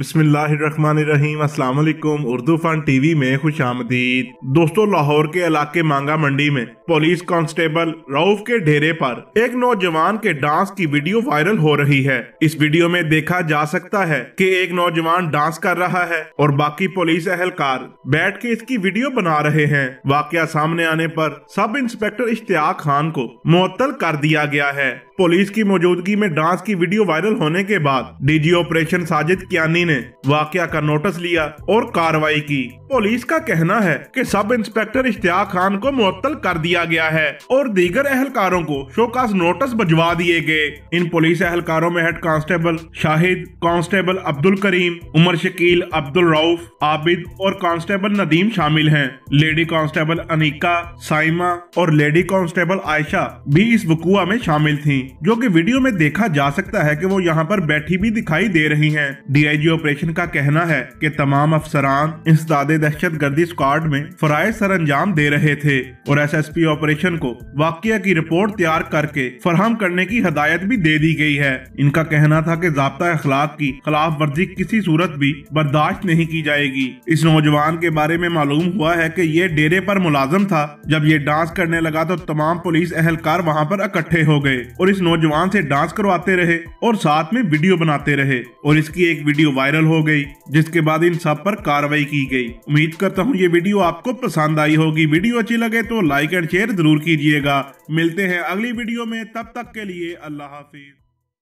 अस्सलाम असलकुम Urdu fun TV में खुश आमदीद दोस्तों लाहौर के इलाके मांगा मंडी में पुलिस कांस्टेबल रऊफ के ढेरे पर एक नौजवान के डांस की वीडियो वायरल हो रही है इस वीडियो में देखा जा सकता है कि एक नौजवान डांस कर रहा है और बाकी पुलिस अहलकार बैठ के इसकी वीडियो बना रहे हैं वाकया सामने आने पर सब इंस्पेक्टर इश्तियाक खान को मुअत्तल कर दिया गया है पुलिस की मौजूदगी में डांस की वीडियो वायरल होने के बाद डीजी ऑपरेशन साजिद कियानी ने वाकया का नोटिस लिया और कार्रवाई की पुलिस का कहना है कि सब इंस्पेक्टर इश्तिया खान को मुअत्तल कर दिया गया है और दीगर एहलकारों को शोकाज नोटिस भजवा दिए गए इन पुलिस एहलकारों में head constable Shahid constable Abdul Karim Umar Shakeel Abdul Rauf Abid और कांस्टेबल नदीम शामिल है लेडी कांस्टेबल अनिका साइमा और लेडी कांस्टेबल आयशा भी इस वकुआ में शामिल थी जो की वीडियो में देखा जा सकता है की वो यहाँ पर बैठी भी दिखाई दे रही है डी डीजी ऑपरेशन का कहना है कि तमाम अफसरान इस दादे दहशत गर्दी स्क्वाड में फराइज सर अंजाम दे रहे थे और एस एस पी ऑपरेशन को वाक्य की रिपोर्ट तैयार करके फराहम करने की हदायत भी दे दी गई है इनका कहना था की जबता अखलाक की खिलाफ वर्जी किसी सूरत भी बर्दाश्त नहीं की जाएगी इस नौजवान के बारे में मालूम हुआ है की ये डेरे आरोप मुलाजम था जब ये डांस करने लगा तो तमाम पुलिस एहलकार वहाँ पर इकट्ठे हो गए और इस नौजवान ऐसी डांस करवाते रहे और साथ में वीडियो बनाते रहे और इसकी एक वीडियो वायरल हो गई जिसके बाद इन सब पर कार्रवाई की गई उम्मीद करता हूँ ये वीडियो आपको पसंद आई होगी वीडियो अच्छी लगे तो लाइक एंड शेयर जरूर कीजिएगा मिलते हैं अगली वीडियो में तब तक के लिए अल्लाह हाफिज